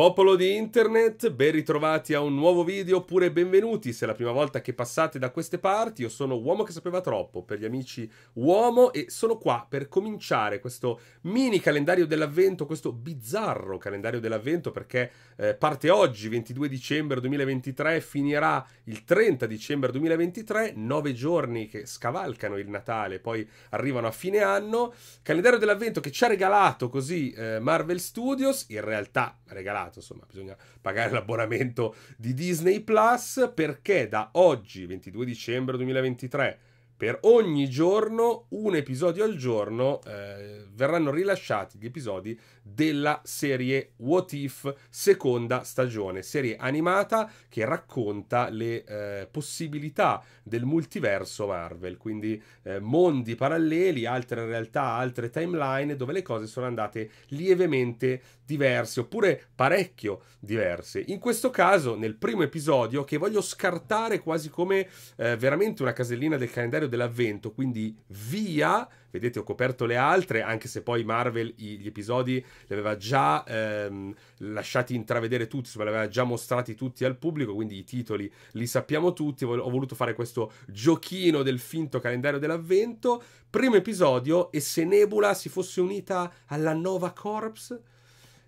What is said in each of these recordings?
Popolo di internet, ben ritrovati a un nuovo video oppure benvenuti se è la prima volta che passate da queste parti. Io sono Uomo che sapeva troppo per gli amici Uomo e sono qua per cominciare questo mini calendario dell'avvento, questo bizzarro calendario dell'avvento perché eh, parte oggi 22 dicembre 2023, finirà il 30 dicembre 2023, nove giorni che scavalcano il Natale, poi arrivano a fine anno. Calendario dell'avvento che ci ha regalato così eh, Marvel Studios, in realtà regalato pagato, insomma bisogna pagare l'abbonamento di Disney Plus perché da oggi, 22 dicembre 2023, per ogni giorno un episodio al giorno eh, verranno rilasciati gli episodi della serie What If seconda stagione, serie animata che racconta le eh, possibilità del multiverso Marvel, quindi eh, mondi paralleli, altre realtà, altre timeline dove le cose sono andate lievemente diverse oppure parecchio diverse. In questo caso, nel primo episodio che voglio scartare quasi come eh, veramente una casellina del calendario dell'avvento, quindi via vedete ho coperto le altre, anche se poi Marvel i, gli episodi li aveva già ehm, lasciati intravedere tutti, insomma li aveva già mostrati tutti al pubblico, quindi i titoli li sappiamo tutti, ho voluto fare questo giochino del finto calendario dell'avvento, primo episodio e se Nebula si fosse unita alla Nova Corps?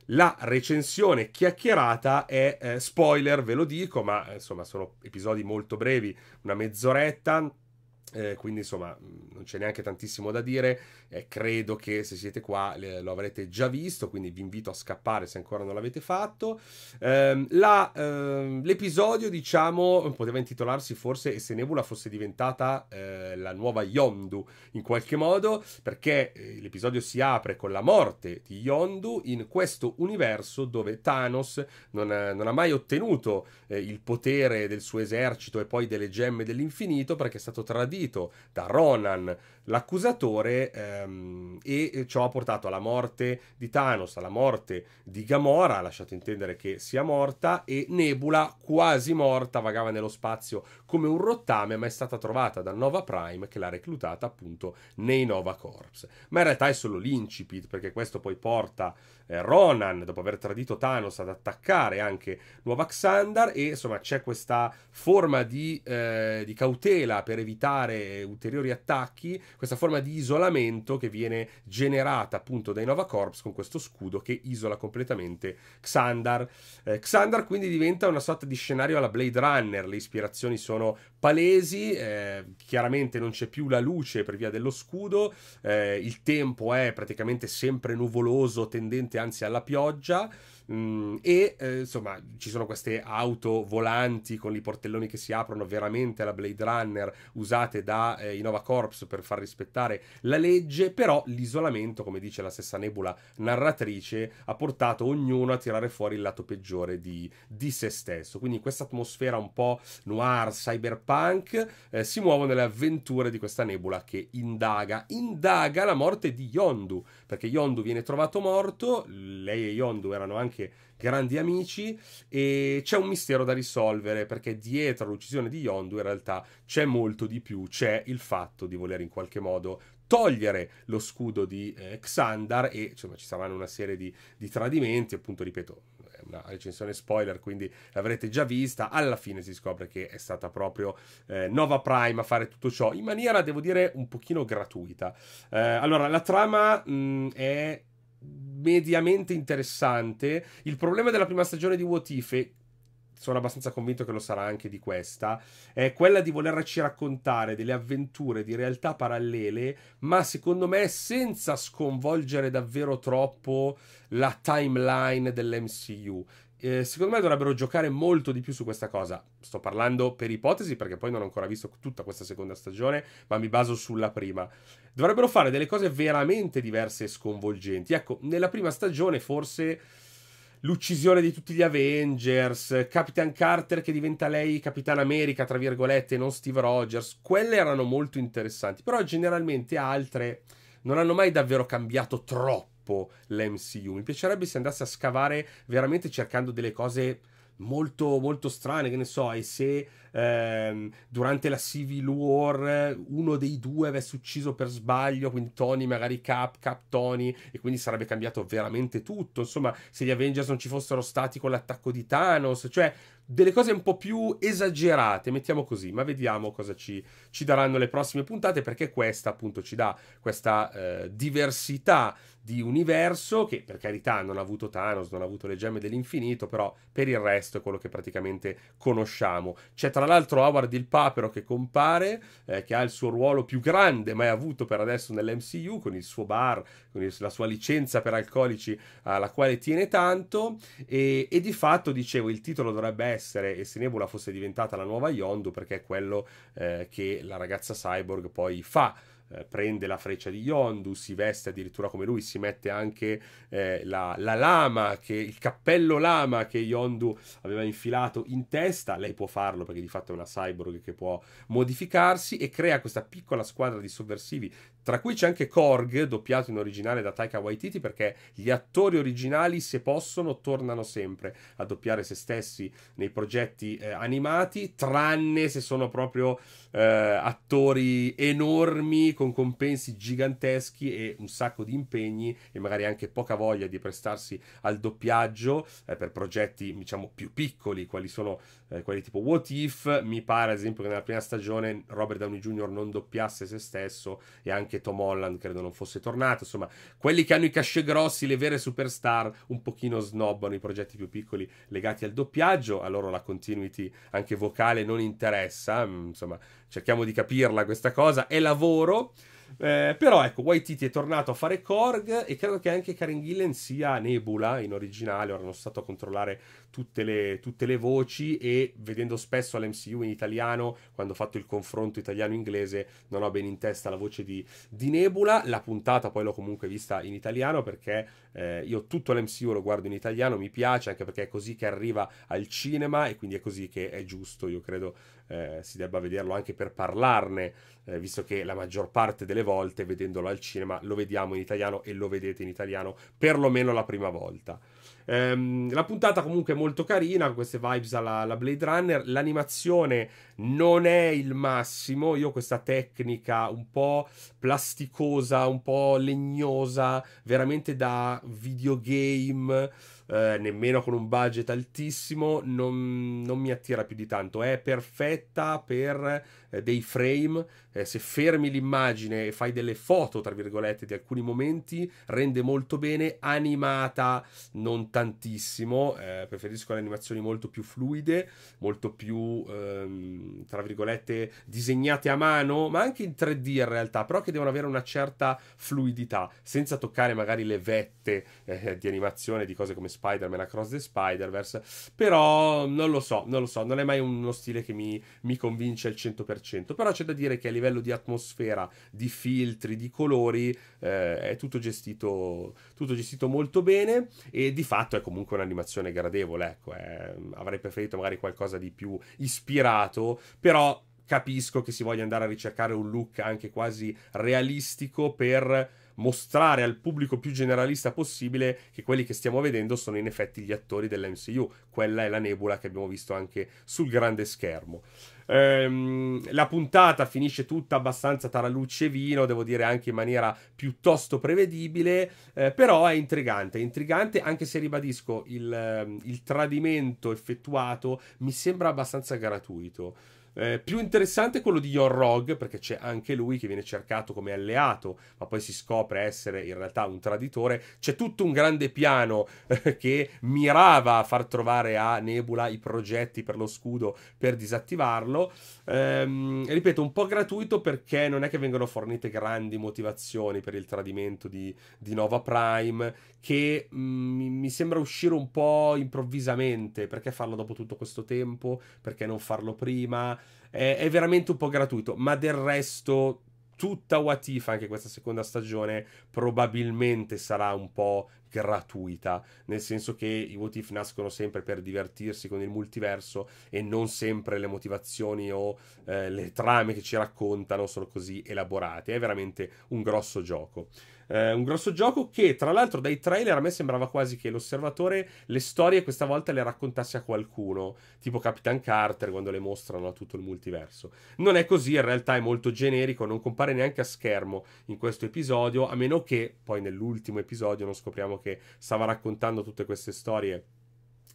La recensione chiacchierata è eh, spoiler, ve lo dico, ma insomma sono episodi molto brevi, una mezz'oretta eh, quindi insomma mm, non c'è neanche tantissimo da dire, eh, credo che se siete qua eh, lo avrete già visto, quindi vi invito a scappare se ancora non l'avete fatto. Ehm, la, ehm, l'episodio diciamo poteva intitolarsi forse E se Nebula fosse diventata eh, la nuova Yondu in qualche modo, perché eh, l'episodio si apre con la morte di Yondu in questo universo dove Thanos non, eh, non ha mai ottenuto il potere del suo esercito e poi delle gemme dell'infinito perché è stato tradito partito da Ronan, l'accusatore, ehm, e ciò ha portato alla morte di Thanos, alla morte di Gamora, ha lasciato intendere che sia morta, e Nebula, quasi morta, vagava nello spazio come un rottame, ma è stata trovata da Nova Prime che l'ha reclutata appunto nei Nova Corps. Ma in realtà è solo l'incipit, perché questo poi porta eh, Ronan, dopo aver tradito Thanos, ad attaccare anche Nuova Xandar, e insomma c'è questa forma di, eh, di cautela per evitare evitare ulteriori attacchi, questa forma di isolamento che viene generata appunto dai Nova Corps con questo scudo che isola completamente Xandar. Eh, Xandar quindi diventa una sorta di scenario alla Blade Runner, le ispirazioni sono palesi, eh, chiaramente non c'è più la luce per via dello scudo, eh, il tempo è praticamente sempre nuvoloso, tendente anzi alla pioggia. Mm, e eh, insomma ci sono queste auto volanti con i portelloni che si aprono veramente alla Blade Runner usate da eh, Innova Corps per far rispettare la legge, però l'isolamento, come dice la stessa Nebula narratrice, ha portato ognuno a tirare fuori il lato peggiore di, di se stesso. Quindi in questa atmosfera un po' noir, cyberpunk, eh, si muovono nelle avventure di questa Nebula che indaga, indaga la morte di Yondu, perché Yondu viene trovato morto, lei e Yondu erano anche anche grandi amici e c'è un mistero da risolvere perché dietro l'uccisione di Yondu in realtà c'è molto di più, c'è il fatto di voler in qualche modo togliere lo scudo di eh, Xandar e insomma, ci saranno una serie di, di tradimenti, appunto ripeto, una recensione spoiler, quindi l'avrete già vista. Alla fine si scopre che è stata proprio eh, Nova Prime a fare tutto ciò in maniera, devo dire, un pochino gratuita. Eh, allora, la trama mh, mm, è mediamente interessante. Il problema della prima stagione di What If, e sono abbastanza convinto che lo sarà anche di questa, è quella di volerci raccontare delle avventure di realtà parallele, ma secondo me senza sconvolgere davvero troppo la timeline dell'MCU eh, secondo me dovrebbero giocare molto di più su questa cosa. Sto parlando per ipotesi perché poi non ho ancora visto tutta questa seconda stagione, ma mi baso sulla prima. Dovrebbero fare delle cose veramente diverse e sconvolgenti. Ecco, nella prima stagione forse l'uccisione di tutti gli Avengers, Capitan Carter che diventa lei Capitan America, tra virgolette, non Steve Rogers, quelle erano molto interessanti, però generalmente altre non hanno mai davvero cambiato troppo troppo l'MCU. Mi piacerebbe se andasse a scavare veramente cercando delle cose molto, molto strane, che ne so, e se ehm, durante la Civil War uno dei due avesse ucciso per sbaglio, quindi Tony magari Cap, Cap Tony, e quindi sarebbe cambiato veramente tutto, insomma, se gli Avengers non ci fossero stati con l'attacco di Thanos, cioè delle cose un po' più esagerate, mettiamo così, ma vediamo cosa ci, ci daranno le prossime puntate, perché questa appunto ci dà questa eh, diversità di universo che per carità non ha avuto Thanos, non ha avuto le gemme dell'infinito, però per il resto è quello che praticamente conosciamo. C'è tra l'altro Howard il Papero che compare, eh, che ha il suo ruolo più grande mai avuto per adesso nell'MCU, con il suo bar, con il, la sua licenza per alcolici alla quale tiene tanto, e, e di fatto dicevo il titolo dovrebbe essere essere e se Nebula fosse diventata la nuova Yondu perché è quello eh, che la ragazza cyborg poi fa eh, prende la freccia di Yondu, si veste addirittura come lui, si mette anche eh, la, la, lama, che, il cappello lama che Yondu aveva infilato in testa, lei può farlo perché di fatto è una cyborg che può modificarsi e crea questa piccola squadra di sovversivi tra cui c'è anche Korg, doppiato in originale da Taika Waititi, perché gli attori originali, se possono, tornano sempre a doppiare se stessi nei progetti eh, animati, tranne se sono proprio eh, attori enormi, con compensi giganteschi e un sacco di impegni e magari anche poca voglia di prestarsi al doppiaggio eh, per progetti, diciamo, più piccoli, quali sono eh, quelli tipo What If, mi pare ad esempio che nella prima stagione Robert Downey Jr. non doppiasse se stesso e anche anche Tom Holland credo non fosse tornato, insomma, quelli che hanno i cachet grossi, le vere superstar, un pochino snobbano i progetti più piccoli legati al doppiaggio, a loro la continuity anche vocale non interessa, mm, insomma, cerchiamo di capirla questa cosa, è lavoro. Eh, però ecco, Waititi è tornato a fare Korg e credo che anche Karen Gillen sia Nebula in originale. Ora non sono stato a controllare tutte le, tutte le, voci e vedendo spesso l'MCU in italiano, quando ho fatto il confronto italiano-inglese, non ho ben in testa la voce di, di Nebula. La puntata poi l'ho comunque vista in italiano perché eh, io tutto l'MCU lo guardo in italiano, mi piace anche perché è così che arriva al cinema e quindi è così che è giusto, io credo, eh, si debba vederlo anche per parlarne, eh, visto che la maggior parte delle volte vedendolo al cinema lo vediamo in italiano e lo vedete in italiano perlomeno la prima volta. Ehm, la puntata comunque è molto carina, queste vibes alla, alla, Blade Runner. L'animazione non è il massimo. Io questa tecnica un po' plasticosa, un po' legnosa, veramente da videogame. Eh, nemmeno con un budget altissimo non, non, mi attira più di tanto è perfetta per eh, dei frame eh, se fermi l'immagine e fai delle foto tra virgolette di alcuni momenti rende molto bene animata non non tantissimo, eh, preferisco le animazioni molto più fluide, molto più, ehm, tra virgolette, disegnate a mano, ma anche in 3D in realtà, però che devono avere una certa fluidità, senza toccare magari le vette eh, di animazione di cose come Spider-Man Across the Spider-Verse, però non lo so, non lo so, non è mai uno stile che mi, mi convince al 100%, però c'è da dire che a livello di atmosfera, di filtri, di colori, eh, è tutto gestito, tutto gestito molto bene e di fatto è comunque un'animazione gradevole, ecco, eh, avrei preferito magari qualcosa di più ispirato, però capisco che si voglia andare a ricercare un look anche quasi realistico per mostrare al pubblico più generalista possibile che quelli che stiamo vedendo sono in effetti gli attori dell'MCU. Quella è la nebula che abbiamo visto anche sul grande schermo. Ehm, la puntata finisce tutta abbastanza tra luce e vino, devo dire anche in maniera piuttosto prevedibile, eh, però è intrigante, è intrigante anche se ribadisco il, ehm, il tradimento effettuato mi sembra abbastanza gratuito. Eh, più interessante è quello di Yorrog, perché c'è anche lui che viene cercato come alleato, ma poi si scopre essere in realtà un traditore. C'è tutto un grande piano eh, che mirava a far trovare a Nebula i progetti per lo scudo per disattivarlo. Ehm, ripeto, un po' gratuito perché non è che vengono fornite grandi motivazioni per il tradimento di, di Nova Prime, che mh, mm, mi sembra uscire un po' improvvisamente. Perché farlo dopo tutto questo tempo? Perché non farlo prima? è, è veramente un po' gratuito, ma del resto tutta Watif anche questa seconda stagione probabilmente sarà un po' gratuita, nel senso che i what if nascono sempre per divertirsi con il multiverso e non sempre le motivazioni o eh, le trame che ci raccontano sono così elaborate, è veramente un grosso gioco. Eh, un grosso gioco che, tra l'altro, dai trailer a me sembrava quasi che l'osservatore le storie questa volta le raccontasse a qualcuno, tipo Capitan Carter quando le mostrano a tutto il multiverso. Non è così, in realtà è molto generico, non compare neanche a schermo in questo episodio, a meno che poi nell'ultimo episodio non scopriamo che stava raccontando tutte queste storie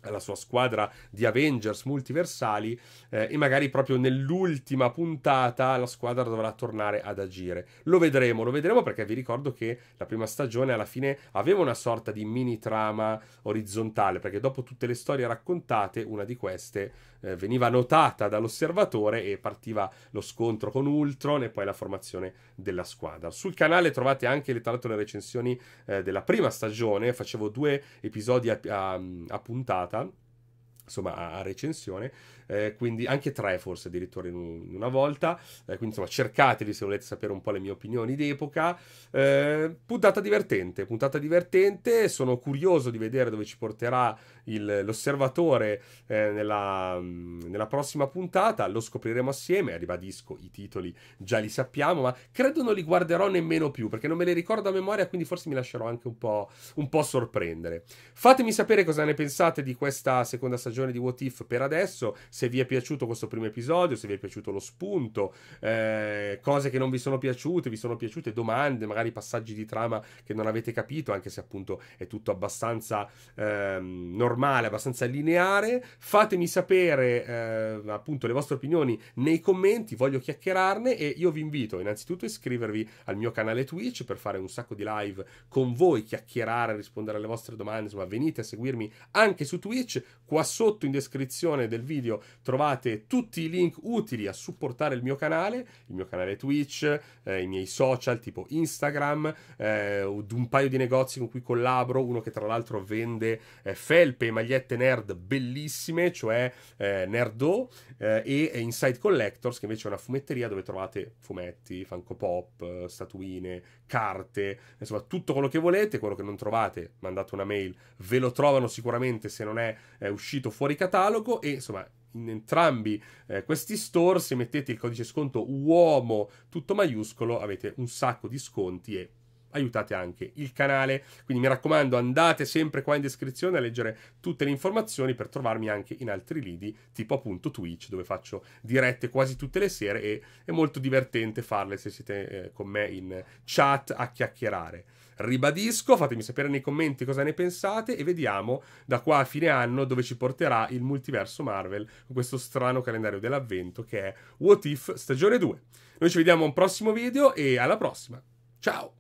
alla sua squadra di Avengers multiversali eh, e magari proprio nell'ultima puntata la squadra dovrà tornare ad agire. Lo vedremo, lo vedremo perché vi ricordo che la prima stagione alla fine aveva una sorta di mini trama orizzontale perché dopo tutte le storie raccontate una di queste eh, veniva notata dall'osservatore e partiva lo scontro con Ultron e poi la formazione della squadra. Sul canale trovate anche tra l'altro le recensioni eh, della prima stagione, facevo due episodi a, a, a puntata zaten. insomma a, recensione eh, quindi anche tre forse addirittura in, un, in una volta eh, quindi insomma cercatevi se volete sapere un po' le mie opinioni d'epoca eh, puntata divertente puntata divertente sono curioso di vedere dove ci porterà il, l'osservatore eh, nella, mm, nella, prossima puntata lo scopriremo assieme ribadisco i titoli già li sappiamo ma credo non li guarderò nemmeno più perché non me li ricordo a memoria quindi forse mi lascerò anche un po', un po sorprendere fatemi sapere cosa ne pensate di questa seconda stagione stagione di What If per adesso. Se vi è piaciuto questo primo episodio, se vi è piaciuto lo spunto, eh, cose che non vi sono piaciute, vi sono piaciute, domande, magari passaggi di trama che non avete capito, anche se appunto è tutto abbastanza ehm, normale, abbastanza lineare. Fatemi sapere eh, appunto le vostre opinioni nei commenti, voglio chiacchierarne e io vi invito innanzitutto a iscrivervi al mio canale Twitch per fare un sacco di live con voi, chiacchierare, rispondere alle vostre domande, insomma venite a seguirmi anche su Twitch, qua sotto Sotto in descrizione del video trovate tutti i link utili a supportare il mio canale, il mio canale Twitch, eh, i miei social tipo Instagram, eh, un paio di negozi con cui collaboro, uno che tra l'altro vende eh, felpe e magliette nerd bellissime, cioè eh, Nerdo, eh, e Inside Collectors che invece è una fumetteria dove trovate fumetti, Funko Pop, statuine, carte, insomma tutto quello che volete, quello che non trovate mandate una mail, ve lo trovano sicuramente se non è, è eh, uscito fuori catalogo e insomma in entrambi eh, questi store se mettete il codice sconto uomo tutto maiuscolo avete un sacco di sconti e aiutate anche il canale. Quindi mi raccomando, andate sempre qua in descrizione a leggere tutte le informazioni per trovarmi anche in altri lidi, tipo appunto Twitch, dove faccio dirette quasi tutte le sere e è molto divertente farle se siete eh, con me in chat a chiacchierare. Ribadisco, fatemi sapere nei commenti cosa ne pensate e vediamo da qua a fine anno dove ci porterà il multiverso Marvel con questo strano calendario dell'avvento che è What If stagione 2. Noi ci vediamo a un prossimo video e alla prossima. Ciao!